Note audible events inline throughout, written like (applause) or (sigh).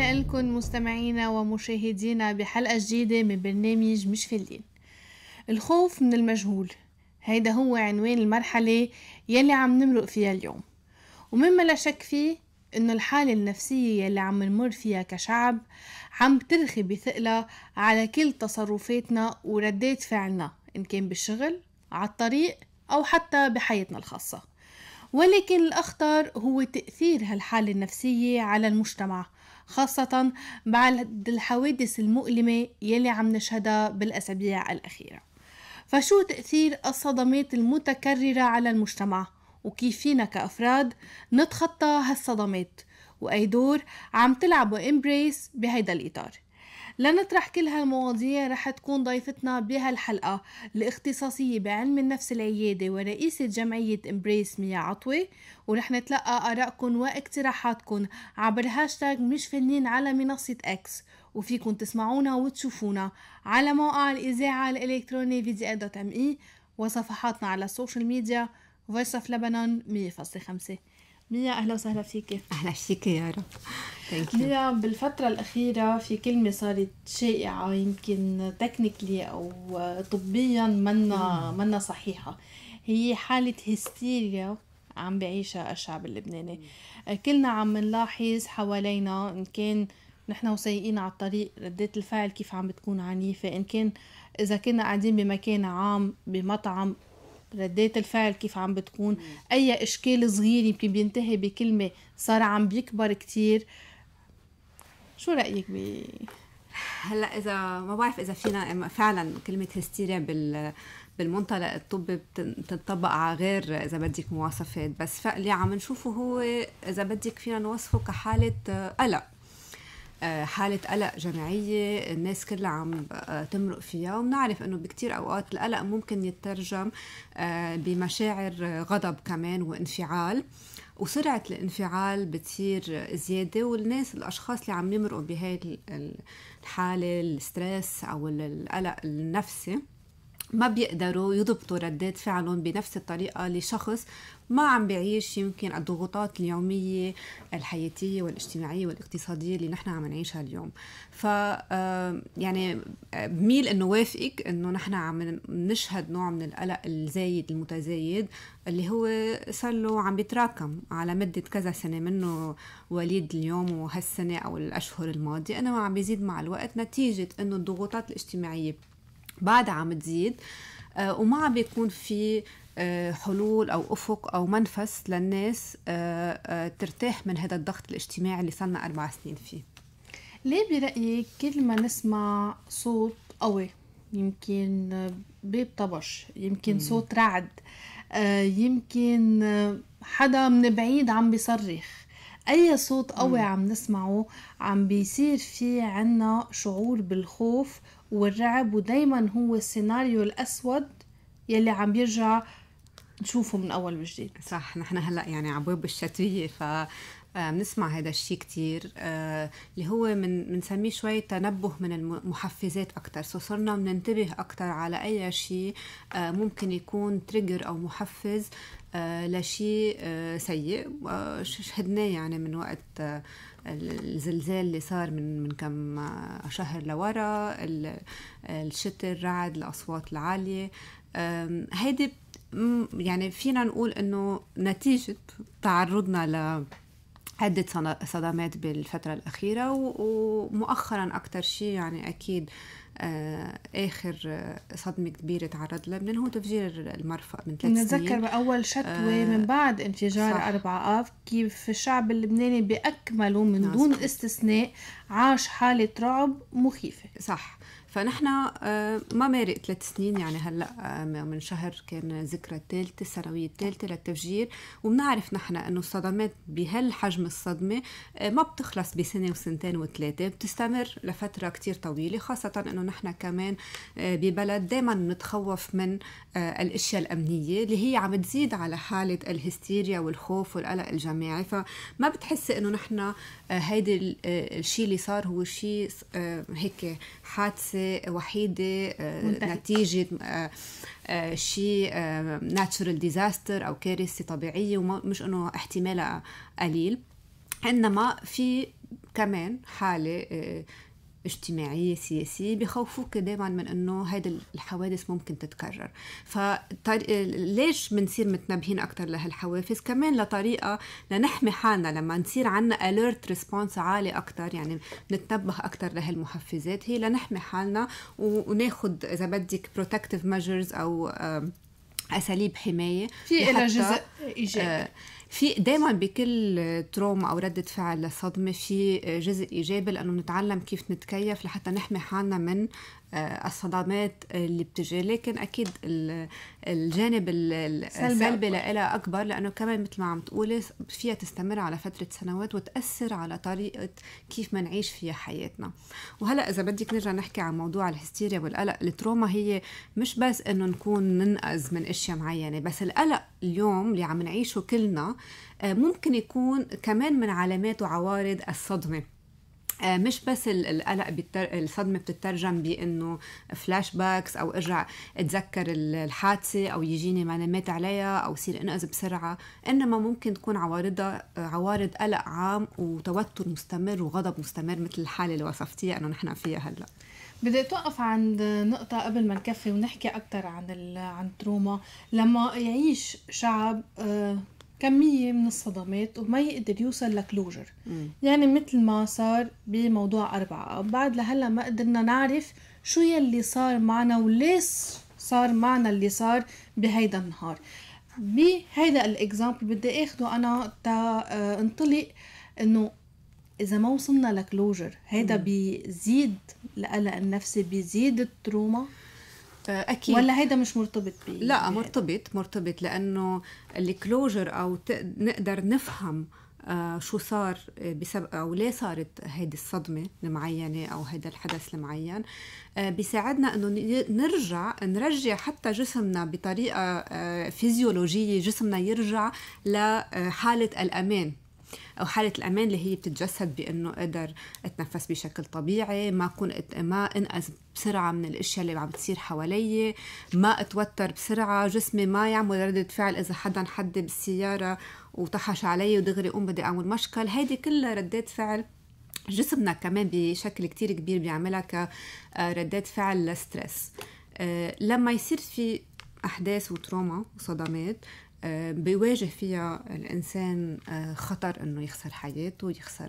أهلا لكم مستمعينا ومشاهدينا بحلقة جديدة من برنامج مش فلين الخوف من المجهول هيدا هو عنوان المرحلة يلي عم نمرق فيها اليوم ومما لا شك فيه إنه الحالة النفسية يلي عم نمر فيها كشعب عم ترخي بثقلة على كل تصرفاتنا وردات فعلنا إن كان بالشغل عالطريق أو حتى بحياتنا الخاصة ولكن الأخطر هو تأثير هالحالة النفسية على المجتمع خاصة بعد الحوادث المؤلمة يلي عم نشهدها بالأسابيع الأخيرة فشو تأثير الصدمات المتكررة على المجتمع وكيف فينا كأفراد نتخطى هالصدمات وأي دور عم تلعبه إمبريس بهيدا الإطار لنطرح كل هالمواضيع رح تكون ضيفتنا بهالحلقة الاختصاصية بعلم النفس العيادة ورئيسة جمعية امبريس ميا عطوي ورح نتلقى آرائكم واقتراحاتكم عبر هاشتاج مش فنين على منصة اكس وفيكم تسمعونا وتشوفونا على موقع الإذاعة الإلكتروني فيديو دوت ام اي e وصفحاتنا على السوشيال ميديا فويس اوف لبنان 100.5 ميا اهلا وسهلا فيكي اهلا فيك يا رب ميا بالفترة الأخيرة في كلمة صارت شائعة يمكن تكنيكلي أو طبيا منا منا صحيحة هي حالة هستيريا عم بعيشها الشعب اللبناني كلنا عم نلاحظ حوالينا إن كان نحن وسايقين على الطريق ردات الفعل كيف عم بتكون عنيفة إن كان إذا كنا قاعدين بمكان عام بمطعم ردات الفعل كيف عم بتكون اي اشكال صغير يمكن بينتهي بكلمه صار عم بيكبر كتير شو رايك ب هلا اذا ما بعرف اذا فينا فعلا كلمه هستيريا بال بالمنطلق الطبي بتنطبق على غير اذا بدك مواصفات بس اللي عم نشوفه هو اذا بدك فينا نوصفه كحاله قلق آه، حالة قلق جماعية الناس كلها عم آه، تمرق فيها وبنعرف انه بكتير اوقات القلق ممكن يترجم آه، بمشاعر غضب كمان وانفعال وسرعة الانفعال بتصير زيادة والناس الأشخاص اللي عم يمرقوا بهاي الحالة الستريس أو القلق النفسي ما بيقدروا يضبطوا ردات فعلهم بنفس الطريقة لشخص ما عم بعيش يمكن الضغوطات اليومية الحياتية والاجتماعية والاقتصادية اللي نحن عم نعيشها اليوم ف يعني بميل انه وافقك انه نحن عم نشهد نوع من القلق الزايد المتزايد اللي هو صار له عم بيتراكم على مدة كذا سنة منه وليد اليوم وهالسنة أو الأشهر الماضية أنا ما عم بيزيد مع الوقت نتيجة إنه الضغوطات الاجتماعية بعدها عم تزيد آه، وما عم بيكون في آه، حلول او افق او منفس للناس آه، ترتاح من هذا الضغط الاجتماعي اللي صرنا اربع سنين فيه ليه برايك كل ما نسمع صوت قوي يمكن باب طبش يمكن مم. صوت رعد يمكن حدا من بعيد عم بيصرخ اي صوت قوي عم نسمعه عم بيصير في عنا شعور بالخوف والرعب ودايما هو السيناريو الأسود يلي عم يرجع نشوفه من أول وجديد صح نحن هلأ يعني عبوب الشتوية ف بنسمع آه، هذا الشيء كثير آه، اللي هو من بنسميه شوي تنبه من المحفزات اكثر سو صرنا بننتبه اكثر على اي شيء آه، ممكن يكون تريجر او محفز لشيء سيء شهدناه يعني من وقت الزلزال اللي صار من من كم شهر لورا الشتاء الرعد الاصوات العاليه هيدي يعني فينا نقول انه نتيجه تعرضنا ل عدة صدمات بالفترة الأخيرة ومؤخرا أكتر شيء يعني أكيد آه، اخر آه، صدمه كبيره تعرض لها من هو تفجير المرفأ من ثلاث سنين نتذكر باول شتوى آه من بعد انفجار صح. اف كيف الشعب اللبناني باكمله من دون استثناء عاش حاله رعب مخيفه صح فنحن آه، ما مارق ثلاث سنين يعني هلا آه، من شهر كان ذكرى الثالثه الثانويه الثالثه للتفجير وبنعرف نحن انه الصدمات بهالحجم الصدمه آه، ما بتخلص بسنه وسنتين وثلاثه بتستمر لفتره كتير طويله خاصه انه نحن كمان ببلد دائما نتخوف من الاشياء الامنيه اللي هي عم تزيد على حاله الهستيريا والخوف والقلق الجماعي فما بتحسي انه نحن هيدي الشيء اللي صار هو شيء هيك حادثه وحيدة آه، نتيجة شيء ناتشورال ديزاستر أو كارثة طبيعية ومش أنه احتمالها قليل إنما في كمان حالة آه، اجتماعية سياسية بخوفوك دائما من أنه هيدا الحوادث ممكن تتكرر ليش بنصير متنبهين أكثر لهالحوافز كمان لطريقة لنحمي حالنا لما نصير عنا alert response عالي أكثر يعني نتنبه أكثر لهالمحفزات هي لنحمي حالنا وناخد إذا بدك protective measures أو أساليب حماية في لها جزء إيجابي آه، في دائما بكل تروما او رده فعل لصدمه في جزء ايجابي لانه نتعلم كيف نتكيف لحتى نحمي حالنا من آه، الصدمات اللي بتجي لكن اكيد الجانب السلبي لها اكبر لانه كمان مثل ما عم تقولي فيها تستمر على فتره سنوات وتاثر على طريقه كيف ما نعيش فيها حياتنا وهلا اذا بدك نرجع نحكي عن موضوع الهستيريا والقلق التروما هي مش بس انه نكون ننقذ من اشياء معينه بس القلق اليوم اللي عم نعيشه كلنا آه، ممكن يكون كمان من علامات وعوارض الصدمه آه، مش بس القلق بتر... الصدمه بتترجم بانه فلاش باكس او ارجع اتذكر الحادثه او يجيني منامات عليها او يصير انقذ بسرعه انما ممكن تكون عوارضها عوارض قلق عام وتوتر مستمر وغضب مستمر مثل الحاله اللي وصفتيها انه نحن فيها هلا بدي اتوقف عند نقطة قبل ما نكفي ونحكي أكثر عن ال... عن التروما لما يعيش شعب آه، كمية من الصدمات وما يقدر يوصل لكلوجر يعني مثل ما صار بموضوع أربعة بعد لهلا ما قدرنا نعرف شو يلي صار معنا وليش صار معنا اللي صار بهيدا النهار بهيدا الاكزامبل بدي اخده انا تا آه، انطلق انه اذا ما وصلنا لكلوجر هيدا بيزيد القلق النفسي بيزيد التروما اكيد ولا هيدا مش مرتبط بي لا مرتبط مرتبط لانه الكلوجر او نقدر نفهم آه شو صار آه، بسبب او ليه صارت هيدي الصدمه المعينه او هيدا الحدث المعين آه بيساعدنا انه نرجع نرجع حتى جسمنا بطريقه آه فيزيولوجيه جسمنا يرجع لحاله الامان او حاله الامان اللي هي بتتجسد بانه اقدر اتنفس بشكل طبيعي ما اكون ما انقذ بسرعه من الاشياء اللي عم بتصير حوالي ما اتوتر بسرعه جسمي ما يعمل ردة فعل اذا حدا حد بالسياره وطحش علي ودغري قوم بدي اعمل مشكل هيدي كلها ردات فعل جسمنا كمان بشكل كتير كبير بيعملها كردات آه، فعل لستريس آه، لما يصير في احداث وتروما وصدمات آه، بيواجه فيها الانسان آه، خطر انه يخسر حياته يخسر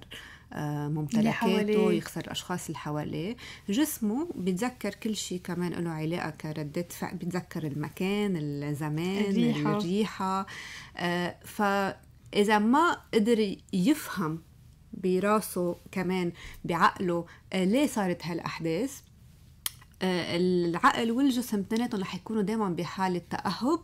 آه، ممتلكاته يخسر الاشخاص اللي حواليه جسمه بيتذكر كل شيء كمان له علاقه كردات فعل بيتذكر المكان الزمان الريحه, الريحة. فاذا ما قدر يفهم براسه كمان بعقله ليه صارت هالاحداث العقل والجسم تناتهم رح يكونوا دائما بحاله تاهب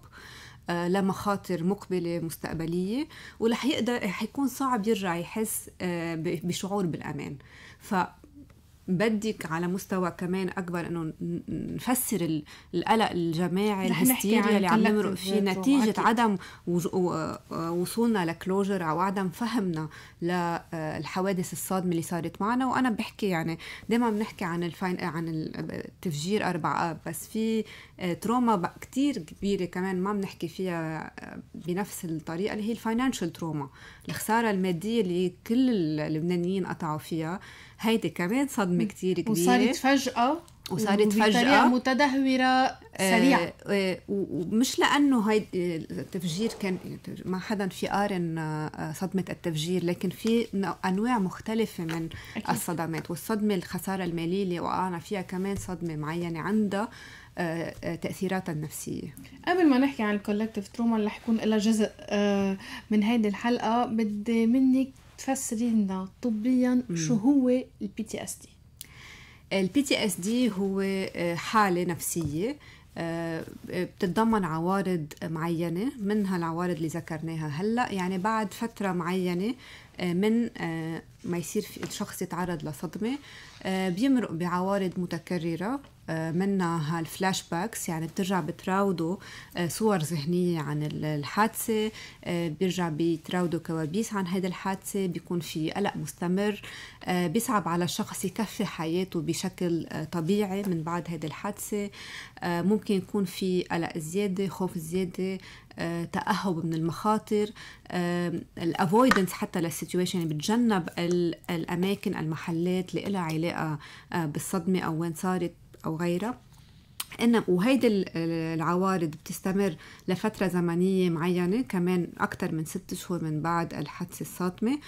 آه، لمخاطر مقبله مستقبليه ولح يقدر حيكون صعب يرجع يحس آه، بشعور بالامان ف بدك على مستوى كمان اكبر انه نفسر القلق الجماعي الهستيريا اللي عم نمرق فيه نتيجه وعكي. عدم آه، وصولنا لكلوجر او عدم فهمنا للحوادث آه، الصادمه اللي صارت معنا وانا بحكي يعني دائما بنحكي عن الفاين عن التفجير اربع اب بس في تروما آه، كتير كبيره كمان ما بنحكي فيها بنفس الطريقه اللي هي الفاينانشال تروما الخساره الماديه اللي كل اللبنانيين قطعوا فيها هيدي كمان صدمه كتير كبيره وصارت فجاه وصارت فجأة متدهورة آه، سريعة آه، ومش لأنه هاي التفجير كان ما حدا في قارن آه، صدمة التفجير لكن في أنواع مختلفة من أكيد. الصدمات والصدمة الخسارة المالية اللي وقعنا فيها كمان صدمة معينة عندها تأثيراتها النفسية قبل ما نحكي عن الكولكتيف تروما اللي رح يكون لها جزء من هيدي الحلقة بدي منك تفسري لنا طبيا شو هو البي تي اس دي البي تي اس دي هو آه، حاله نفسيه آه، آه، بتتضمن عوارض معينة منها العوارض اللي ذكرناها هلأ يعني بعد فترة معينة من ما يصير الشخص يتعرض لصدمة بيمرق بعوارض متكررة منها هالفلاش باكس يعني بترجع بتراودوا آه، صور ذهنية عن الحادثة آه، بيرجع بتراودوا كوابيس عن هذه الحادثة بيكون في قلق مستمر آه، بيصعب على الشخص يكفي حياته بشكل طبيعي من بعد هذه الحادثة ممكن يكون في قلق زيادة خوف زيادة تأهب من المخاطر الافويدنس حتى للسيتويشن يعني بتجنب الاماكن المحلات اللي لها علاقه بالصدمه او وين صارت أو غيرها إن وهيدي العوارض بتستمر لفترة زمنية معينة كمان أكثر من ست شهور من بعد الحادثة الصادمة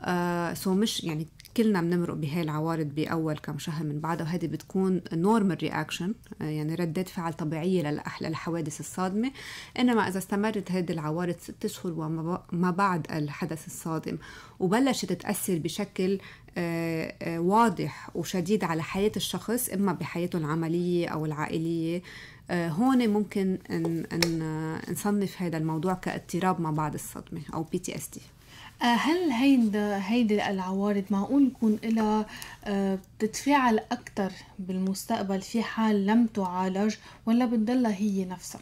آه سو مش يعني كلنا بنمرق بهاي العوارض باول كم شهر من بعدها وهذه بتكون نورمال رياكشن يعني ردات فعل طبيعيه للحوادث الصادمه انما اذا استمرت هذه العوارض ست اشهر وما بعد الحدث الصادم وبلشت تاثر بشكل آه، آه، واضح وشديد على حياه الشخص اما بحياته العمليه او العائليه آه، هون ممكن نصنف هذا الموضوع كاضطراب ما بعد الصدمه او بي تي اس دي آه، هل هيدا هيدي العوارض معقول يكون لها آه، بتتفاعل اكثر بالمستقبل في حال لم تعالج ولا بتضلها هي نفسها؟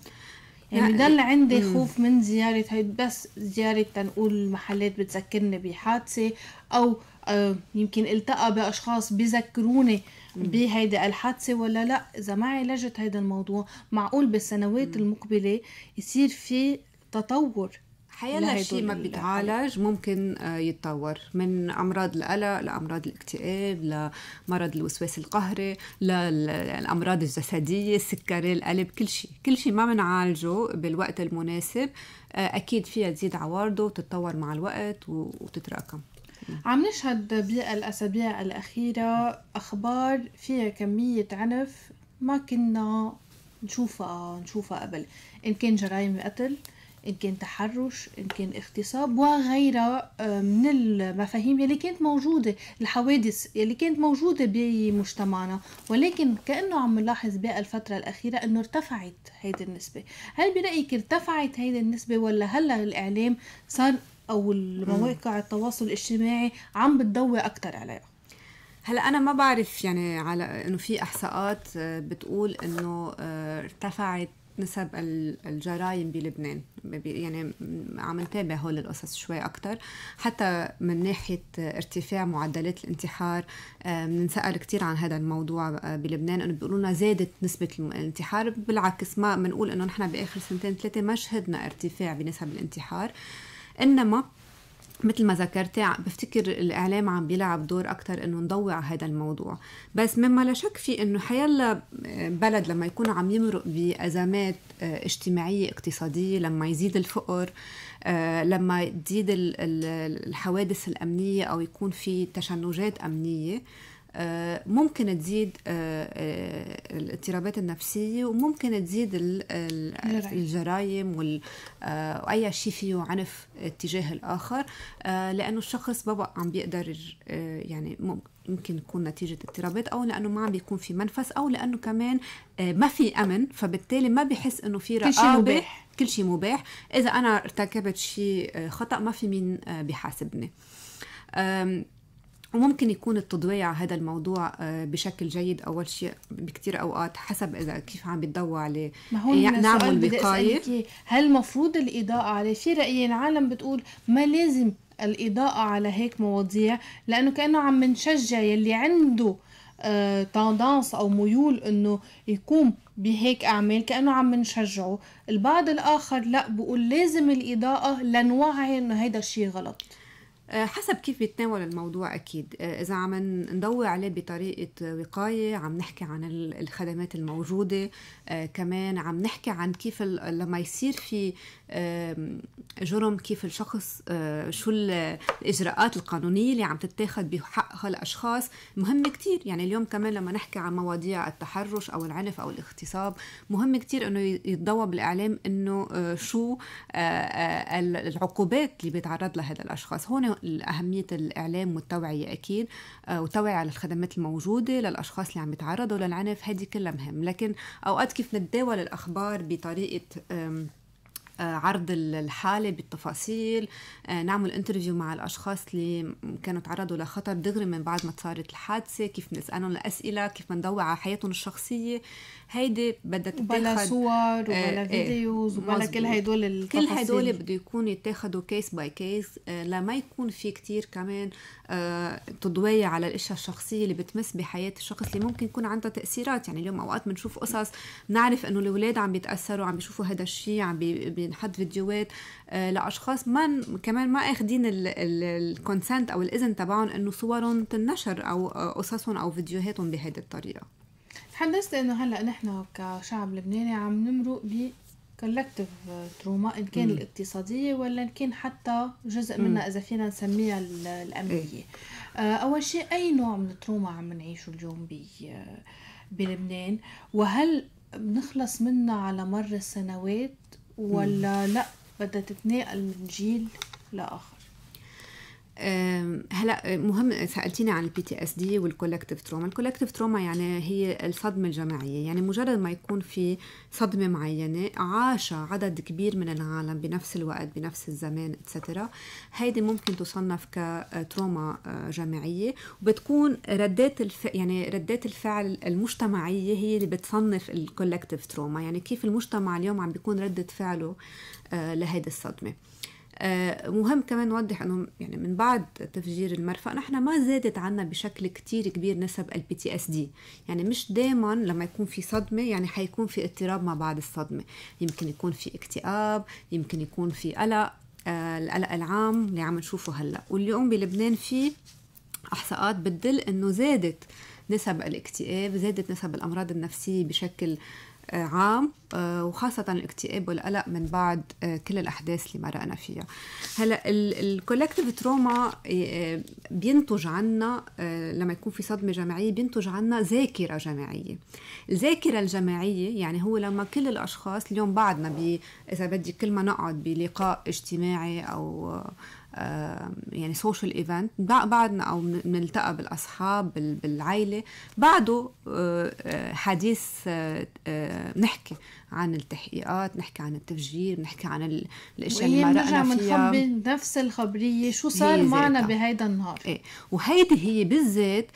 يعني ضل عندي خوف من زيارة هيد بس زيارة تنقول محلات بتذكرني بحادثة أو آه، يمكن التقى بأشخاص بذكروني بهيدي الحادثة ولا لا إذا ما عالجت هيدا الموضوع معقول بالسنوات المقبلة يصير في تطور حيلا شيء ما بيتعالج ممكن آه، يتطور من امراض القلق لامراض الاكتئاب لمرض الوسواس القهري للامراض الجسديه السكري القلب كل شيء كل شيء ما بنعالجه بالوقت المناسب آه، اكيد فيها تزيد عوارضه وتتطور مع الوقت وتتراكم عم نشهد بالاسابيع الاخيره اخبار فيها كميه عنف ما كنا نشوفها نشوفها قبل ان كان جرائم قتل إن كان تحرش إن كان اغتصاب وغيرها آه، من المفاهيم يلي كانت موجودة الحوادث يلي كانت موجودة بمجتمعنا ولكن كأنه عم نلاحظ بقى الفترة الأخيرة إنه ارتفعت هيدي النسبة هل برأيك ارتفعت هيدي النسبة ولا هلا الإعلام صار أو المواقع التواصل الاجتماعي عم بتضوي اكثر عليها هلا انا ما بعرف يعني على انه في احصاءات آه، بتقول انه آه، ارتفعت نسب الجرائم بلبنان يعني عم نتابع هول القصص شوي اكثر حتى من ناحية ارتفاع معدلات الانتحار بنسأل آه، كثير عن هذا الموضوع آه، بلبنان انه بيقولوا لنا زادت نسبة الانتحار بالعكس ما بنقول انه نحن بآخر سنتين ثلاثة ما شهدنا ارتفاع بنسب الانتحار انما مثل ما ذكرتي بفتكر الاعلام عم بيلعب دور اكثر انه نضوي على هذا الموضوع بس مما لا شك في انه حيلا آه، بلد لما يكون عم يمرق بازمات آه، اجتماعيه اقتصاديه لما يزيد الفقر آه، لما تزيد الحوادث الامنيه او يكون في تشنجات امنيه آه، ممكن تزيد آه، آه، الاضطرابات النفسية وممكن تزيد الجرائم وأي شيء فيه عنف اتجاه الآخر لأنه الشخص بابا عم بيقدر يعني ممكن تكون نتيجة اضطرابات أو لأنه ما عم بيكون في منفس أو لأنه كمان ما في أمن فبالتالي ما بحس إنه في رقابة كل شيء مباح إذا أنا ارتكبت شيء خطأ ما في مين بيحاسبني وممكن يكون التضويع على هذا الموضوع آه، بشكل جيد اول شيء بكثير اوقات حسب اذا كيف عم بتضوى عليه ما هو يعني نعمل وقايه هل المفروض الاضاءه عليه في رايي العالم بتقول ما لازم الاضاءه على هيك مواضيع لانه كانه عم نشجع يلي عنده تاندانس آه، او ميول انه يقوم بهيك اعمال كانه عم نشجعه البعض الاخر لا بقول لازم الاضاءه لنوعي انه هيدا الشيء غلط آه، حسب كيف بيتناول الموضوع اكيد آه، اذا عم نضوي عليه بطريقه وقايه عم نحكي عن الخدمات الموجوده آه، كمان عم نحكي عن كيف لما يصير في جرم كيف الشخص شو الاجراءات القانونيه اللي عم تتاخذ بحق هالاشخاص مهم كتير يعني اليوم كمان لما نحكي عن مواضيع التحرش او العنف او الاغتصاب مهم كتير انه يتضوى بالاعلام انه شو العقوبات اللي بيتعرض لها هذا الاشخاص هون اهميه الاعلام والتوعيه اكيد وتوعيه على الخدمات الموجوده للاشخاص اللي عم يتعرضوا للعنف هذه كلها مهم لكن اوقات كيف نتداول الاخبار بطريقه آه، عرض الحاله بالتفاصيل آه، نعمل انترفيو مع الاشخاص اللي كانوا تعرضوا لخطر دغري من بعد ما صارت الحادثه كيف نسالهم الاسئله كيف ندوع على حياتهم الشخصيه هيدي بدها تتاخد بلا صور آه، وبلا إيه. فيديوز وبلا كل هدول التفاصيل كل هدول بده يكون يتاخدوا كيس باي كيس لما يكون في كتير كمان تضوية على الاشياء الشخصيه اللي بتمس بحياه الشخص اللي ممكن يكون عندها تاثيرات يعني اليوم اوقات بنشوف قصص بنعرف انه الاولاد عم بيتاثروا عم بيشوفوا هذا الشيء عم بي نحط فيديوهات آه، لاشخاص ما كمان ما اخذين الكونسنت او الاذن تبعهم انه صورهم تنشر او آه، قصصهم او فيديوهاتهم بهيدي الطريقه تحدثت انه هلا نحن كشعب لبناني عم نمرق ب كولكتيف تروما ان كان الاقتصاديه ولا ان كان حتى جزء منها اذا فينا نسميها الامنيه إيه. آه، اول شيء اي نوع من التروما عم نعيشه اليوم ب بلبنان وهل بنخلص منها على مر السنوات ولا لا بدها تتنقل من جيل لآخر هلا مهم سالتيني عن البي تي اس دي والكولكتيف تروما، الكولكتيف تروما يعني هي الصدمه الجماعيه، يعني مجرد ما يكون في صدمه معينه عاش عدد كبير من العالم بنفس الوقت بنفس الزمان اتسترا، هيدي ممكن تصنف كتروما آه، آه، جماعيه وبتكون ردات الف... يعني ردات الفعل المجتمعيه هي اللي بتصنف الكولكتيف تروما، يعني كيف المجتمع اليوم عم بيكون رده فعله آه، لهيدي الصدمه. آه، مهم كمان نوضح انه يعني من بعد تفجير المرفأ نحن ما زادت عنا بشكل كتير كبير نسب البي تي اس دي يعني مش دائما لما يكون في صدمه يعني حيكون في اضطراب ما بعد الصدمه يمكن يكون في اكتئاب يمكن يكون في قلق آه القلق العام اللي عم نشوفه هلا واليوم بلبنان في احصاءات بتدل انه زادت نسب الاكتئاب زادت نسب الامراض النفسيه بشكل عام آه، وخاصة الاكتئاب والقلق من بعد آه، كل الأحداث اللي مرقنا فيها هلا الكولكتيف تروما آه، بينتج عنا لما يكون في صدمة جماعية بينتج عنا ذاكرة جماعية الذاكرة الجماعية يعني هو لما كل الأشخاص اليوم بعدنا إذا بدي كل ما نقعد بلقاء اجتماعي أو يعني سوشيال ايفنت بعدنا او بنلتقى بالاصحاب بالعائله بعده آه، آه، حديث آه، نحكي عن التحقيقات نحكي عن التفجير نحكي عن الاشياء اللي مرقنا فيها نفس الخبريه شو صار معنا بهيدا النهار ايه وهيدي هي بالذات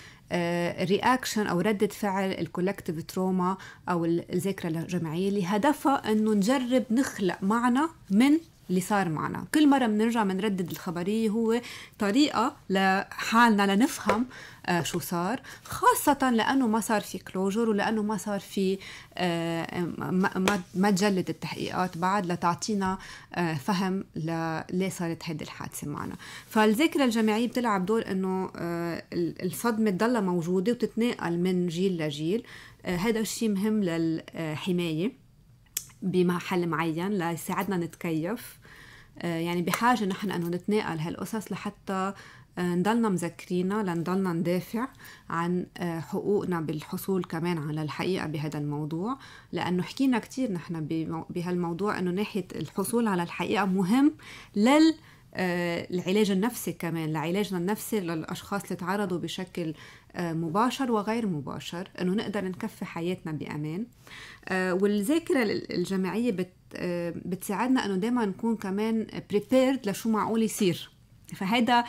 رياكشن او رده فعل الكولكتيف تروما او الذاكره الجماعيه اللي هدفها انه نجرب نخلق معنا من اللي صار معنا كل مرة بنرجع بنردد الخبرية هو طريقة لحالنا لنفهم آه شو صار خاصة لأنه ما صار في كلوجر ولأنه ما صار في آه ما, ما تجلد التحقيقات بعد لتعطينا آه فهم ليه صارت هذه الحادثة معنا فالذاكرة الجماعية بتلعب دور أنه آه، الصدمة تضلها موجودة وتتناقل من جيل لجيل هذا آه، الشيء مهم للحماية آه، بمحل معين ليساعدنا نتكيف آه، يعني بحاجه نحن انه نتناقل هالقصص لحتى آه، نضلنا مذكرينا لنضلنا ندافع عن آه، حقوقنا بالحصول كمان على الحقيقة بهذا الموضوع لأنه حكينا كثير نحن بهالموضوع أنه ناحية الحصول على الحقيقة مهم لل آه، العلاج النفسي كمان لعلاجنا النفسي للأشخاص اللي تعرضوا بشكل آه، مباشر وغير مباشر إنه نقدر نكفي حياتنا بأمان آه، والذاكرة الجماعية بت بتساعدنا إنه دايما نكون كمان بريبيرد لشو معقول يصير فهيدا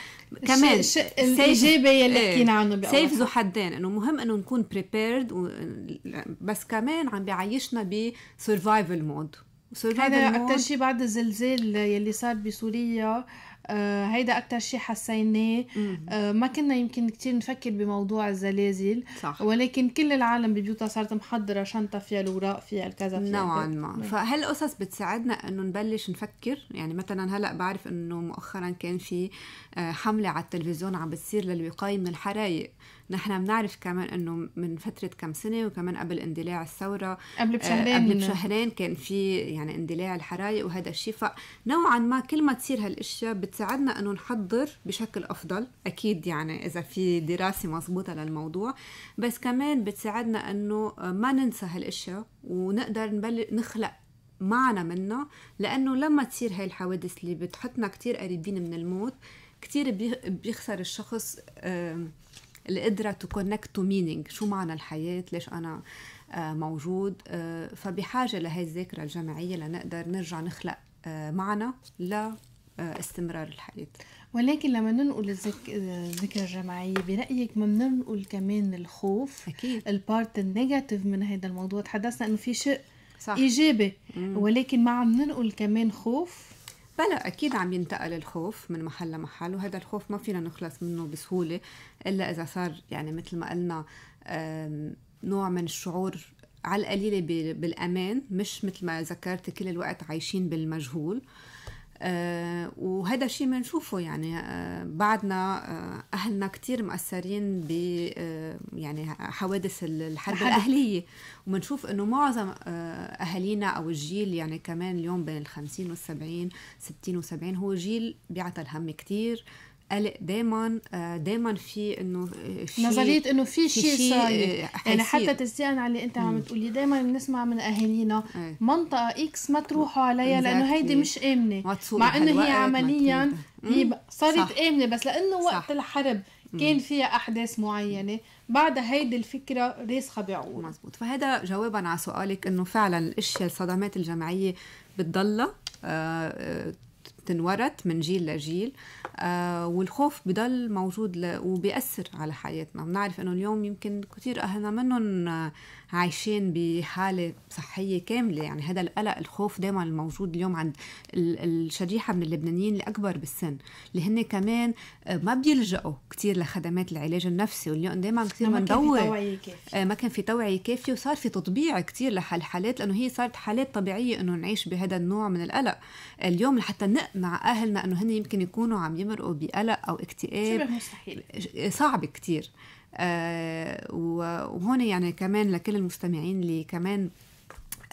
كمان الايجابي اللي إيه، حكينا عنه سيف ذو حدين انه مهم انه نكون بريبيرد بس كمان عم بيعيشنا بسرفايفل مود هذا اكثر شيء بعد الزلزال يلي صار بسوريا آه هيدا اكثر شيء حسيناه آه ما كنا يمكن كثير نفكر بموضوع الزلازل صح. ولكن كل العالم ببيوتها صارت محضرة شنطة فيها الوراق فيها الكذا فيها نوعا ما نعم. فهالقصص بتساعدنا إنه نبلش نفكر يعني مثلا هلا بعرف إنه مؤخرا كان في آه، حملة على التلفزيون عم بتصير للوقاية من الحرايق نحن بنعرف كمان انه من فتره كم سنه وكمان قبل اندلاع الثوره قبل آه، بشهرين قبل بشهرين كان في يعني اندلاع الحرايق وهذا الشيء فنوعا ما كل ما تصير هالاشياء بتساعدنا انه نحضر بشكل افضل اكيد يعني اذا في دراسه مضبوطه للموضوع بس كمان بتساعدنا انه ما ننسى هالاشياء ونقدر نبل نخلق معنا منها لانه لما تصير هاي الحوادث اللي بتحطنا كتير قريبين من الموت كتير بيخسر الشخص القدره تو كونكت تو مينينج شو معنى الحياه ليش انا آه، موجود آه، فبحاجه لهي الذاكره الجماعيه لنقدر نرجع نخلق آه، معنى لاستمرار الحياه ولكن لما ننقل الذكرى الجماعية برأيك ما بننقل كمان الخوف أكيد البارت النيجاتيف من هذا الموضوع تحدثنا أنه في شيء صح. إيجابي مم. ولكن ما عم ننقل كمان خوف بلا أكيد عم ينتقل الخوف من محل لمحل وهذا الخوف ما فينا نخلص منه بسهولة الا اذا صار يعني مثل ما قلنا نوع من الشعور على القليله بالامان مش مثل ما ذكرت كل الوقت عايشين بالمجهول آه، وهذا الشيء بنشوفه يعني آه، بعدنا آه، اهلنا كثير مأثرين ب يعني حوادث الحرب الاهليه وبنشوف انه معظم اهالينا او الجيل يعني كمان اليوم بين ال 50 وال 70 60 و 70 هو جيل بيعطى الهم كثير قلق دايما آه، دايما في انه آه، في نظريه انه في شيء آه، صاير يعني حتى تستيقن على اللي انت عم تقولي دايما بنسمع من اهالينا إيه. منطقه اكس ما تروحوا عليها لانه هيدي مش امنه مع انه هي عمليا هي صارت امنه بس لانه وقت صح. الحرب كان فيها احداث معينه بعدها هيدي الفكره راسخه بعقول مزبوط فهذا جوابا على سؤالك انه فعلا الاشياء الصدمات الجمعيه بتضلها تنورث من جيل لجيل آه، والخوف بضل موجود وبيأثر على حياتنا بنعرف انه اليوم يمكن كثير اهلنا منهم آه، عايشين بحاله صحيه كامله يعني هذا القلق الخوف دائما الموجود اليوم عند الشريحه من اللبنانيين الاكبر بالسن اللي هن كمان آه، ما بيلجأوا كثير لخدمات العلاج النفسي واليوم دائما كثير بندور ما كان في توعيه كافيه وصار في تطبيع كثير لهالحالات لانه هي صارت حالات طبيعيه انه نعيش بهذا النوع من القلق اليوم لحتى نقنع اهلنا انه هن يمكن يكونوا عم يمرقوا بقلق او اكتئاب شبه مستحيل صعب كثير آه، وهون يعني كمان لكل المستمعين اللي كمان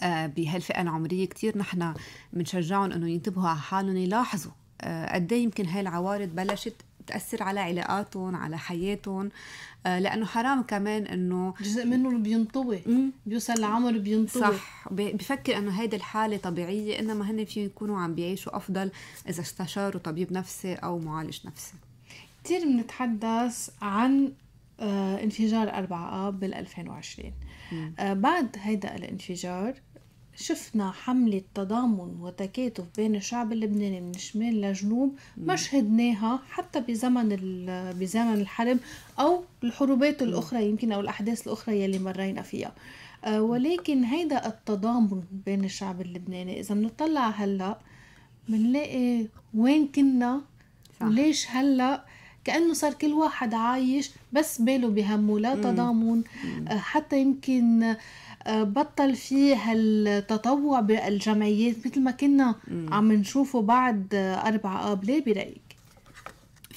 آه، بهالفئه العمريه كثير نحن بنشجعهم انه ينتبهوا على حالهم يلاحظوا آه، قد إيه يمكن هاي العوارض بلشت تأثر على علاقاتهم على حياتهم لأنه حرام كمان إنه جزء منه بينطوي بيوصل لعمر بينطوي صح بفكر إنه هيدي الحالة طبيعية إنما هن فيهم يكونوا عم بيعيشوا أفضل إذا استشاروا طبيب نفسي أو معالج نفسي كثير بنتحدث عن آه، انفجار 4 اب بال 2020 بعد هيدا الانفجار شفنا حملة تضامن وتكاتف بين الشعب اللبناني من شمال لجنوب ما شهدناها حتى بزمن بزمن الحرب أو الحروبات الأخرى يمكن أو الأحداث الأخرى يلي مرينا فيها آه، ولكن هيدا التضامن بين الشعب اللبناني إذا بنطلع هلأ بنلاقي وين كنا صح. وليش هلأ كأنه صار كل واحد عايش بس باله بهمه لا تضامن آه، حتى يمكن آه، بطل في هالتطوع بالجمعيات مثل ما كنا عم نشوفه بعد آه، أربعة قبلي برأيي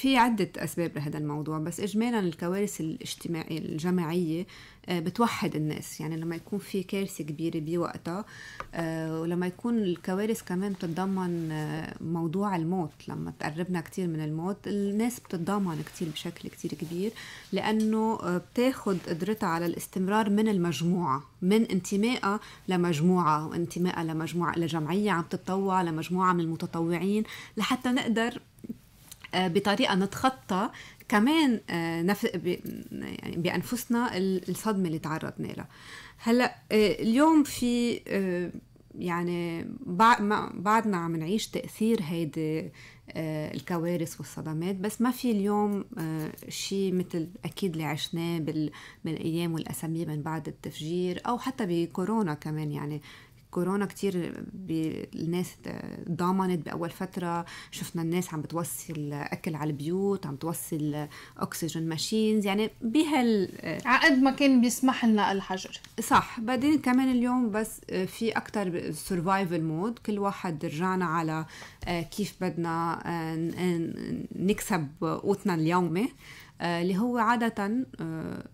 في عدة أسباب لهذا الموضوع بس إجمالا الكوارث الاجتماعية الجماعية آه، بتوحد الناس يعني لما يكون في كارثة كبيرة بوقتها آه، ولما يكون الكوارث كمان بتتضمن آه، موضوع الموت لما تقربنا كتير من الموت الناس بتتضامن كتير بشكل كتير كبير لأنه بتاخد قدرتها على الاستمرار من المجموعة من انتمائها لمجموعة وانتمائها لمجموعة لجمعية عم تتطوع لمجموعة من المتطوعين لحتى نقدر آه، بطريقه نتخطى كمان آه، نف... يعني بانفسنا الصدمه اللي تعرضنا لها هلا آه، اليوم في يعني بعدنا عم نعيش تاثير هيدي الكوارث والصدمات بس ما في اليوم شيء مثل اكيد اللي عشناه بالايام والاسابيع من بعد التفجير او حتى بكورونا كمان يعني كورونا كتير الناس ضامنت باول فتره شفنا الناس عم بتوصل اكل على البيوت عم توصل اكسجين ماشينز يعني بهال عقد ما كان بيسمح لنا الحجر صح بعدين كمان اليوم بس في اكثر سرفايفل مود كل واحد رجعنا على آه، كيف بدنا آه، نكسب قوتنا اليومي آه، اللي هو عادة آه،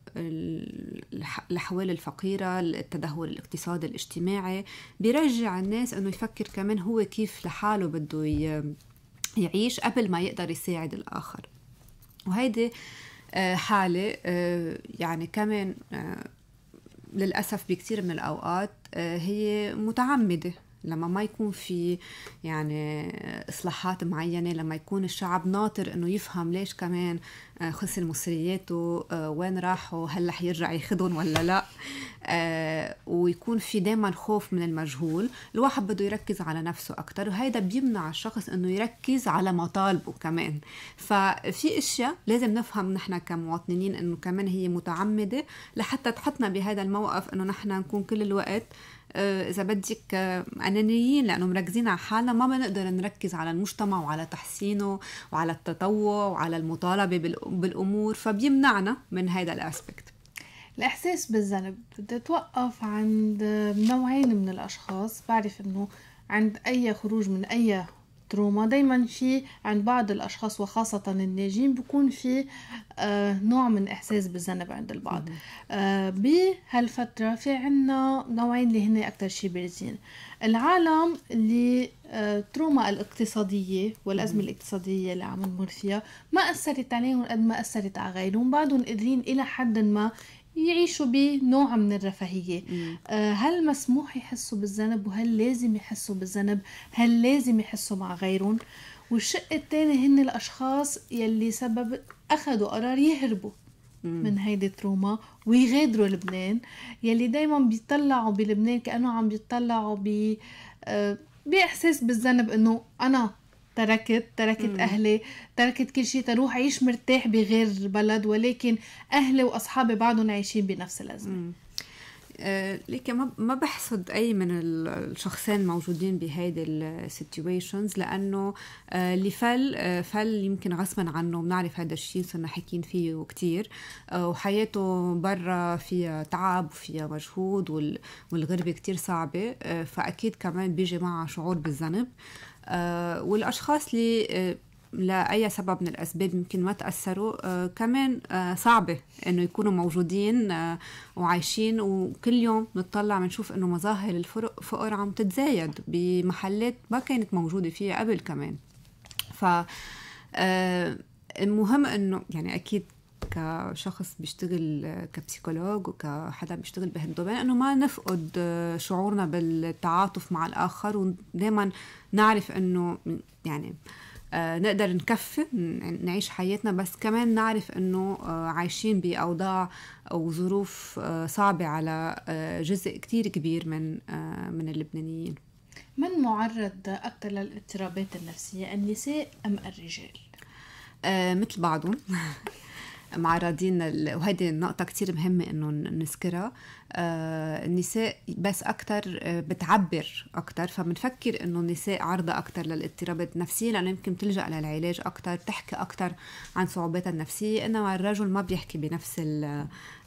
الأحوال الفقيرة التدهور الاقتصادي الاجتماعي بيرجع الناس أنه يفكر كمان هو كيف لحاله بده يعيش قبل ما يقدر يساعد الآخر وهيدي آه، حالة يعني كمان للأسف بكثير من الأوقات هي متعمدة لما ما يكون في يعني اصلاحات معينه لما يكون الشعب ناطر انه يفهم ليش كمان آه، خسر مصرياته آه، وين راحوا هل رح يرجع ياخذهم ولا لا آه، ويكون في دائما خوف من المجهول الواحد بده يركز على نفسه اكثر وهيدا بيمنع الشخص انه يركز على مطالبه كمان ففي اشياء لازم نفهم نحن كمواطنين انه كمان هي متعمده لحتى تحطنا بهذا الموقف انه نحن نكون كل الوقت آه، اذا بدك آه، انانيين لانه مركزين على حالنا ما بنقدر نركز على المجتمع وعلى تحسينه وعلى التطوع وعلى المطالبه بالامور فبيمنعنا من هذا الاسبكت الإحساس بالذنب بدي توقف عند نوعين من الأشخاص بعرف إنه عند أي خروج من أي تروما دايما في عند بعض الأشخاص وخاصة الناجين بيكون في آه، نوع من إحساس بالذنب عند البعض آه، بهالفترة في عنا نوعين اللي هن أكتر شي بارزين العالم اللي آه، تروما الاقتصادية والأزمة الاقتصادية اللي عم نمر فيها ما أثرت عليهم قد ما أثرت على غيرهم بعضهم قادرين إلى حد ما يعيشوا بنوع من الرفاهيه آه، هل مسموح يحسوا بالذنب وهل لازم يحسوا بالذنب هل لازم يحسوا مع غيرهم والشق الثاني هن الاشخاص يلي سبب اخذوا قرار يهربوا من هيدي التروما ويغادروا لبنان يلي دايما بيطلعوا بلبنان كانه عم بيطلعوا ب بي آه، باحساس بالذنب انه انا تركت تركت مم. أهلي تركت كل شيء تروح عيش مرتاح بغير بلد ولكن أهلي وأصحابي بعدهم عايشين بنفس الأزمة آه، لكن ما بحصد بحسد اي من الشخصين موجودين بهيدي السيتويشنز لانه آه، اللي فل آه، فل يمكن غصبا عنه بنعرف هذا الشيء صرنا حاكيين فيه كثير آه، وحياته برا فيها تعب وفيها مجهود والغربه كثير صعبه فاكيد كمان بيجي معها شعور بالذنب آه، والأشخاص اللي آه، لأي سبب من الأسباب يمكن ما تأثروا آه، كمان صعبة إنه يكونوا موجودين وعايشين وكل يوم نطلع بنشوف إنه مظاهر الفقر عم تتزايد بمحلات ما كانت موجودة فيها قبل كمان ف المهم انه يعني اكيد كشخص بيشتغل كبسيكولوج وكحدا بيشتغل بهالدومين انه ما نفقد شعورنا بالتعاطف مع الاخر ودائما نعرف انه يعني آه، نقدر نكفي نعيش حياتنا بس كمان نعرف انه آه، عايشين باوضاع وظروف آه، صعبه على جزء كتير كبير من من اللبنانيين من معرض اكثر للاضطرابات النفسيه النساء ام الرجال مثل بعضهم (laughs) معرضين وهيدي نقطه كتير مهمه انه نذكرها آه، النساء بس اكثر آه، بتعبر اكثر فبنفكر انه النساء عرضه اكثر للاضطرابات النفسيه لانه يمكن تلجا للعلاج اكثر تحكي اكثر عن صعوباتها النفسيه انما الرجل ما بيحكي بنفس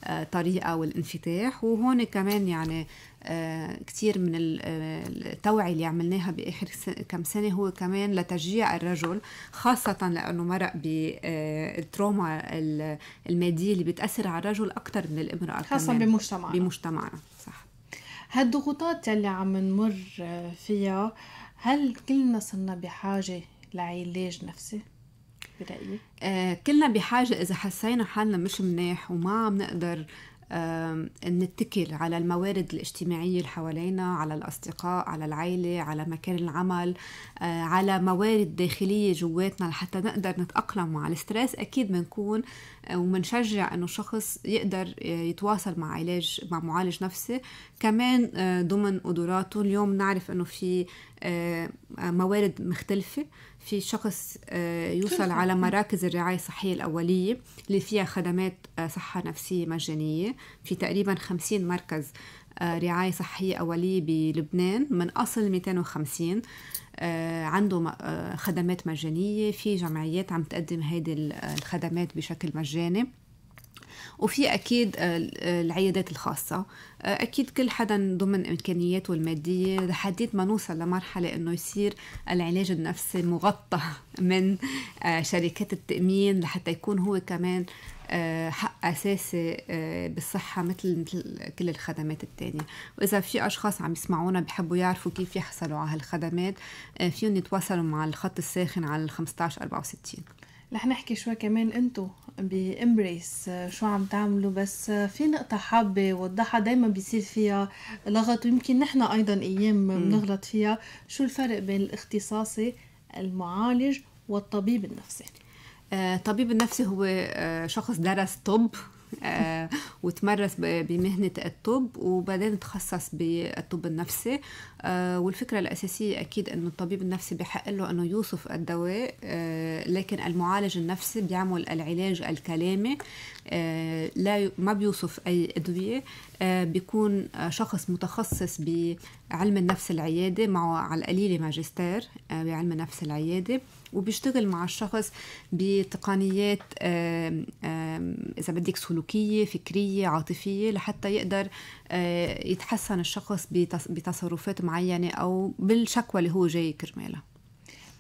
الطريقه آه، والانفتاح وهون كمان يعني آه، كثير من آه، التوعية اللي عملناها بآخر كم سنة هو كمان لتشجيع الرجل خاصة لأنه مرق بالتروما آه، المادية اللي بتأثر على الرجل أكثر من الامرأة خاصة بمجتمعنا بمجتمعنا صح هالضغوطات اللي عم نمر فيها هل كلنا صرنا بحاجة لعلاج نفسي؟ برأيك؟ آه كلنا بحاجة إذا حسينا حالنا مش منيح وما عم نقدر آه نتكل على الموارد الاجتماعية اللي حوالينا على الأصدقاء على العيلة على مكان العمل آه، على موارد داخلية جواتنا لحتى نقدر نتأقلم مع الستريس أكيد بنكون آه، ومنشجع أنه شخص يقدر آه، يتواصل مع علاج مع معالج نفسي كمان ضمن قدراته اليوم نعرف أنه في موارد مختلفة في شخص آه، يوصل على مراكز الرعاية الصحية الأولية اللي فيها خدمات آه، صحة نفسية مجانية في تقريبا 50 مركز آه، رعاية صحية أولية بلبنان من أصل 250 عنده خدمات مجانية في جمعيات عم تقدم هذه الخدمات بشكل مجاني وفي أكيد العيادات الخاصة آه، أكيد كل حدا ضمن إمكانياته المادية لحديت ما نوصل لمرحلة إنه يصير العلاج النفسي مغطى (laughs) من آه، شركات التأمين لحتى يكون هو كمان آه، حق اساسي بالصحه مثل مثل كل الخدمات الثانيه واذا في اشخاص عم يسمعونا بحبوا يعرفوا كيف يحصلوا على هالخدمات فيهم يتواصلوا مع الخط الساخن على 1564 رح نحكي شوي كمان انتو بامبريس آه، شو عم تعملوا بس آه، في نقطة حابة وضحها دايما بيصير فيها لغط ويمكن نحن ايضا ايام بنغلط فيها شو الفرق بين الاختصاصي المعالج والطبيب النفسي آه، الطبيب النفسي هو شخص درس طب آه، وتمرس بمهنة الطب وبعدين تخصص بالطب النفسي آه، والفكرة الأساسية أكيد أنه الطبيب النفسي بحق له أنه يوصف الدواء آه، لكن المعالج النفسي بيعمل العلاج الكلامي لا ما بيوصف أي أدوية آه، بيكون آه، شخص متخصص بعلم النفس العيادة معه على القليلة ماجستير آه، بعلم النفس العيادة وبيشتغل مع الشخص بتقنيات إذا بدك سلوكية فكرية عاطفية لحتى يقدر يتحسن الشخص بتصرفات معينة أو بالشكوى اللي هو جاي كرمالها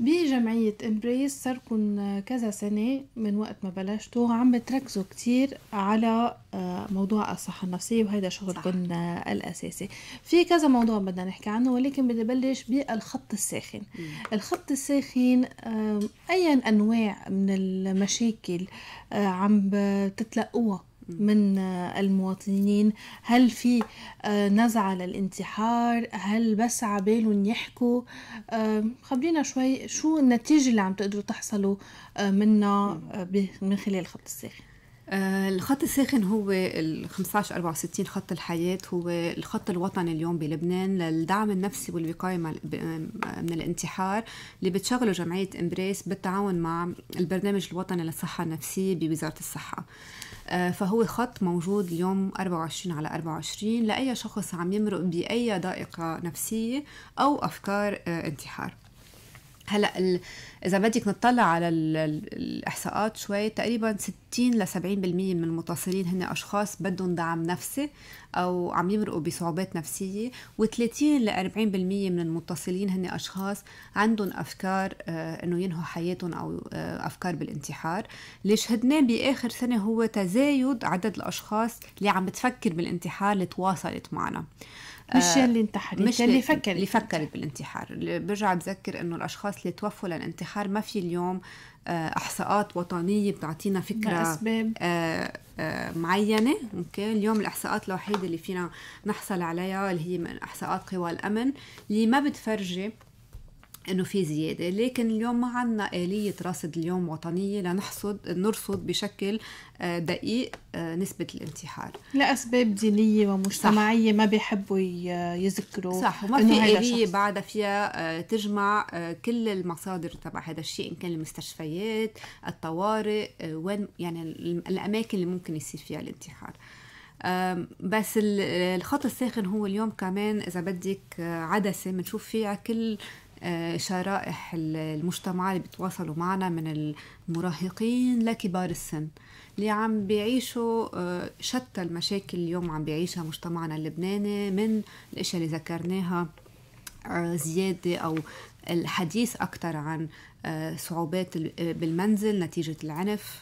بجمعية امبريس صاركن كذا سنة من وقت ما بلشتوا عم بتركزوا كتير على آه، موضوع الصحة النفسية وهذا شغلكن الأساسي في كذا موضوع بدنا نحكي عنه ولكن بدي بلش بالخط الساخن مم. الخط الساخن أي أنواع من المشاكل آه، عم بتتلقوها من آه، المواطنين هل في آه، نزعة للانتحار هل بس عبالهم يحكوا خبرينا شوي شو النتيجة اللي عم تقدروا تحصلوا آه، منها من خلال خط الساخن آه، الخط الساخن هو ال 1564 خط الحياة هو الخط الوطني اليوم بلبنان للدعم النفسي والوقاية آه، من الانتحار اللي بتشغله جمعية امبريس بالتعاون مع البرنامج الوطني للصحة النفسية بوزارة الصحة آه، فهو خط موجود اليوم 24 على 24 لأي شخص عم يمرق بأي ضائقة نفسية أو أفكار انتحار هلا ال... اذا بدك نطلع على ال... الاحصاءات شوي تقريبا 60 ل 70% من المتصلين هن اشخاص بدهم دعم نفسي او عم يمرقوا بصعوبات نفسيه و30 ل 40% من المتصلين هن اشخاص عندهم افكار آه انه ينهوا حياتهم او آه افكار بالانتحار اللي شهدناه باخر سنه هو تزايد عدد الاشخاص اللي عم بتفكر بالانتحار اللي تواصلت معنا مش اللي آه، انتحرت مش اللي فكرت اللي فكرت بالانتحار برجع بذكر انه الاشخاص اللي توفوا للانتحار ما في اليوم آه، احصاءات وطنيه بتعطينا فكره اسباب آه، معينه اوكي اليوم الاحصاءات الوحيده اللي فينا نحصل عليها اللي هي من احصاءات قوى الامن اللي ما بتفرجي انه في زياده لكن اليوم ما عندنا اليه رصد اليوم وطنيه لنحصد نرصد بشكل آه، دقيق آه، نسبه الانتحار لاسباب دينيه ومجتمعيه صح. ما بيحبوا يذكروا صح وما في اليه بعدها فيها آه، تجمع كل المصادر تبع هذا الشيء ان كان المستشفيات الطوارئ وين يعني الاماكن اللي ممكن يصير فيها الانتحار بس الخط الساخن هو اليوم كمان اذا بدك عدسه بنشوف فيها كل آه، شرائح المجتمع اللي بيتواصلوا معنا من المراهقين لكبار السن اللي عم بيعيشوا آه، شتى المشاكل اليوم عم بيعيشها مجتمعنا اللبناني من الاشياء اللي ذكرناها آه، زيادة أو الحديث أكثر عن صعوبات بالمنزل نتيجة العنف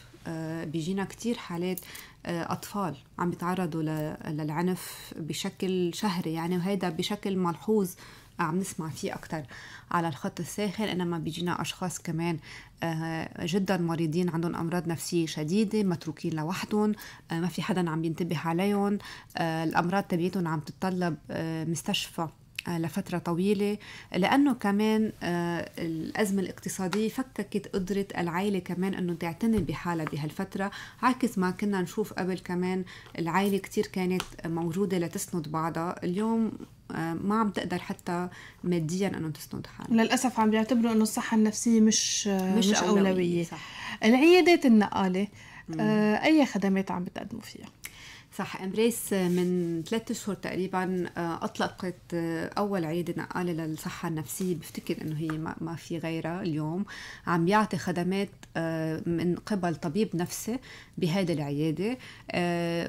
بيجينا كتير حالات أطفال عم بيتعرضوا للعنف بشكل شهري يعني وهيدا بشكل ملحوظ عم نسمع فيه اكثر على الخط الساخن إنما بيجينا أشخاص كمان آه، جدا مريضين عندهم أمراض نفسية شديدة متروكين لوحدهم آه، ما في حدا عم ينتبه عليهم آه، الأمراض تبعيتهم عم تتطلب مستشفى لفترة طويلة لأنه كمان آه، الأزمة الاقتصادية فككت قدرة العائلة كمان أنه تعتني بحالها بهالفترة عكس ما كنا نشوف قبل كمان العائلة كتير كانت موجودة لتسند بعضها اليوم آه، ما عم تقدر حتى ماديا انه تسند حالها للاسف عم بيعتبروا انه الصحه النفسيه مش آه، مش, مش اولويه, أولوية. صح. العيادات النقاله اي خدمات عم بتقدموا فيها صح امريس من ثلاثة اشهر تقريبا آه، اطلقت آه، اول عياده نقاله للصحه النفسيه بفتكر انه هي ما في غيرها اليوم عم يعطي خدمات آه، من قبل طبيب نفسي بهذه العياده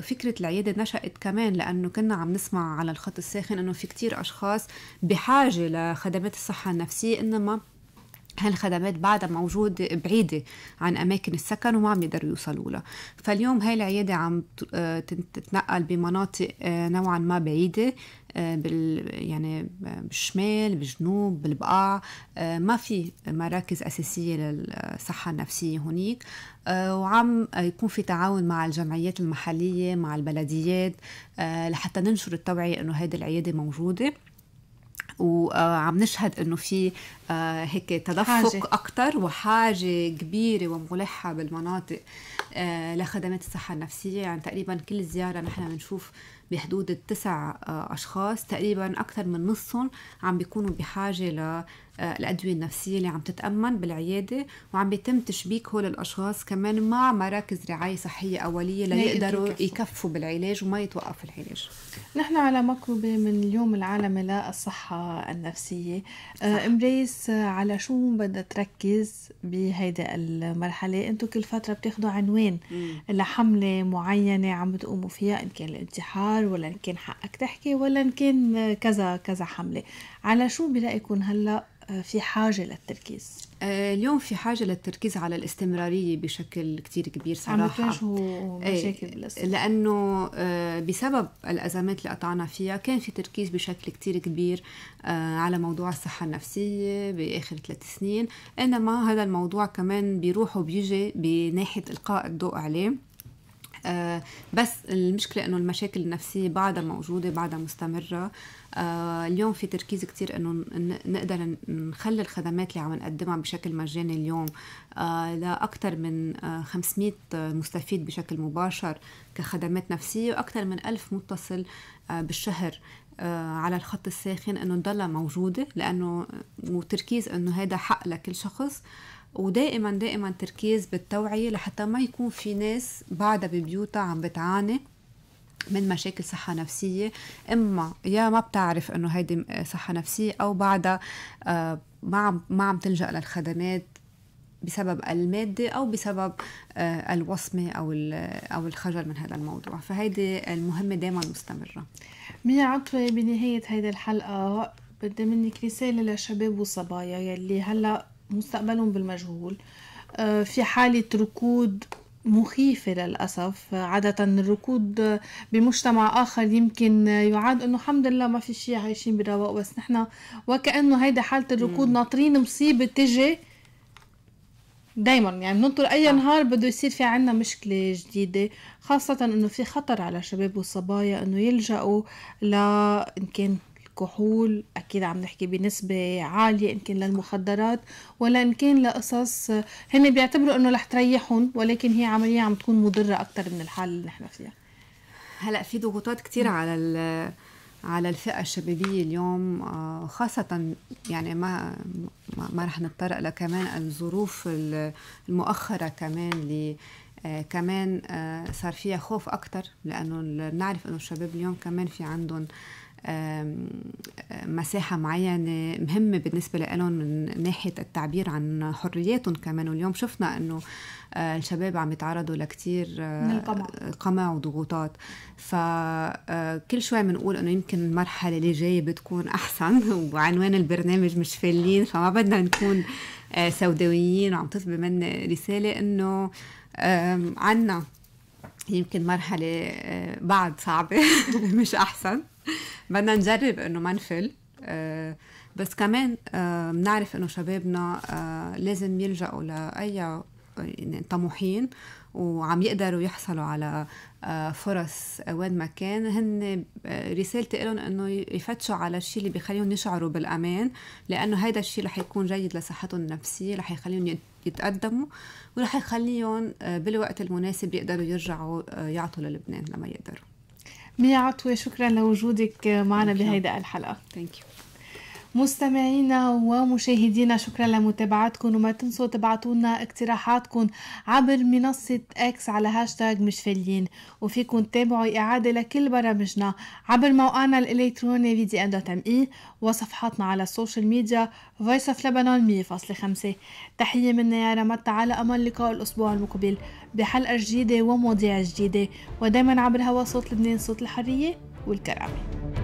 فكره العياده نشات كمان لانه كنا عم نسمع على الخط الساخن انه في كتير اشخاص بحاجه لخدمات الصحه النفسيه انما هالخدمات بعدها موجودة بعيدة عن أماكن السكن وما عم يقدروا يوصلوا لها فاليوم هاي العيادة عم آه، تتنقل بمناطق آه، نوعا ما بعيدة آه، بال يعني بالشمال بالجنوب بالبقاع ما في مراكز أساسية للصحة النفسية هنيك وعم يكون في تعاون مع الجمعيات المحلية مع البلديات لحتى ننشر التوعية أنه هذه العيادة موجودة وعم نشهد انه في آه، هيك تدفق اكثر وحاجه كبيره وملحه بالمناطق آه، لخدمات الصحه النفسيه يعني تقريبا كل زياره نحن بنشوف بحدود التسع آه، اشخاص تقريبا اكثر من نصهم عم بيكونوا بحاجه ل آه، الادويه النفسيه اللي عم تتامن بالعياده وعم بيتم تشبيك هول الاشخاص كمان مع مراكز رعايه صحيه اوليه ليقدروا يكفوا بالعلاج وما يتوقف العلاج نحن على مقربه من اليوم العالمي للصحه النفسيه آه، امبريس آه، على شو بدها تركز بهيدا المرحله انتم كل فتره بتاخذوا عنوان لحمله معينه عم بتقوموا فيها ان كان الانتحار ولا ان كان حقك تحكي ولا ان كان كذا كذا حمله على شو برايكم هلا آه، في حاجه للتركيز آه، اليوم في حاجة للتركيز على الاستمرارية بشكل كتير كبير صراحة عم بتواجهوا آه، مشاكل لأنه بسبب الأزمات اللي قطعنا فيها كان في تركيز بشكل كتير كبير على موضوع الصحة النفسية بآخر ثلاث سنين إنما هذا الموضوع كمان بيروح وبيجي بناحية إلقاء الضوء عليه آه، بس المشكله انه المشاكل النفسيه بعدها موجوده بعدها مستمره آه، اليوم في تركيز كتير انه نقدر نخلي الخدمات اللي عم نقدمها بشكل مجاني اليوم آه، لاكثر من 500 مستفيد بشكل مباشر كخدمات نفسيه واكثر من 1000 متصل بالشهر على الخط الساخن انه تضلها موجوده لانه وتركيز انه هذا حق لكل شخص ودائما دائما تركيز بالتوعية لحتى ما يكون في ناس بعدها ببيوتها عم بتعاني من مشاكل صحة نفسية إما يا ما بتعرف إنه هيدي صحة نفسية أو بعدها آه، ما عم ما عم تلجأ للخدمات بسبب المادة أو بسبب آه، الوصمة أو أو الخجل من هذا الموضوع فهيدي المهمة دائما مستمرة ميا عطوة بنهاية هيدي الحلقة بدي منك رسالة للشباب والصبايا يلي هلا مستقبلهم بالمجهول آه، في حالة ركود مخيفة للأسف عادة الركود بمجتمع آخر يمكن يعاد أنه الحمد لله ما في شيء عايشين برواق بس نحن وكأنه هيدا حالة الركود ناطرين مصيبة تجي دايما يعني بننطر اي آه. نهار بده يصير في عنا مشكله جديده خاصه انه في خطر على الشباب والصبايا انه يلجأوا ل ان كان الكحول اكيد عم نحكي بنسبه عاليه ان كان للمخدرات ولا ان كان لقصص هن بيعتبروا انه رح تريحهم ولكن هي عمليه عم تكون مضره اكثر من الحاله اللي نحن فيها هلا في ضغوطات كثير على على الفئة الشبابية اليوم آه، خاصة يعني ما ما رح نتطرق لكمان الظروف المؤخرة كمان اللي آه، كمان آه، صار فيها خوف اكثر لأنه بنعرف إنه الشباب اليوم كمان في عندهم مساحة معينة مهمة بالنسبة لهم من ناحية التعبير عن حرياتهم كمان واليوم شفنا أنه آه، الشباب عم يتعرضوا لكتير القمع. آه، قمع وضغوطات فكل آه، شوي بنقول انه يمكن المرحله اللي جايه بتكون احسن (laughs) وعنوان البرنامج مش فالين فما بدنا نكون سوداويين وعم تطلب مني رساله انه عنا يمكن مرحلة آه، بعد صعبة (laughs) مش أحسن بدنا نجرب إنه ما نفل آه، بس كمان آه، بنعرف إنه شبابنا لازم يلجأوا لأي يعني طموحين وعم يقدروا يحصلوا على آه، فرص وين ما كان هن آه، رسالتي لهم انه يفتشوا على الشيء اللي بخليهم يشعروا بالامان لانه هذا الشيء رح يكون جيد لصحتهم النفسيه رح يخليهم يتقدموا ورح يخليهم آه، بالوقت المناسب يقدروا يرجعوا يعطوا للبنان لما يقدروا ميا عطوة شكرا لوجودك معنا بهيدا الحلقة ثانك يو. مستمعينا ومشاهدينا شكرا لمتابعتكم وما تنسوا تبعتوا لنا اقتراحاتكم عبر منصة اكس على هاشتاج مشفلين وفيكم تتابعوا إعادة لكل برامجنا عبر موقعنا الإلكتروني في ان دوت ام اي وصفحاتنا على السوشيال ميديا فويس اوف لبنان 100.5 تحية منا يا رمتا على أمل لقاء الأسبوع المقبل بحلقة جديدة ومواضيع جديدة ودايما عبر هوا صوت لبنان صوت الحرية والكرامة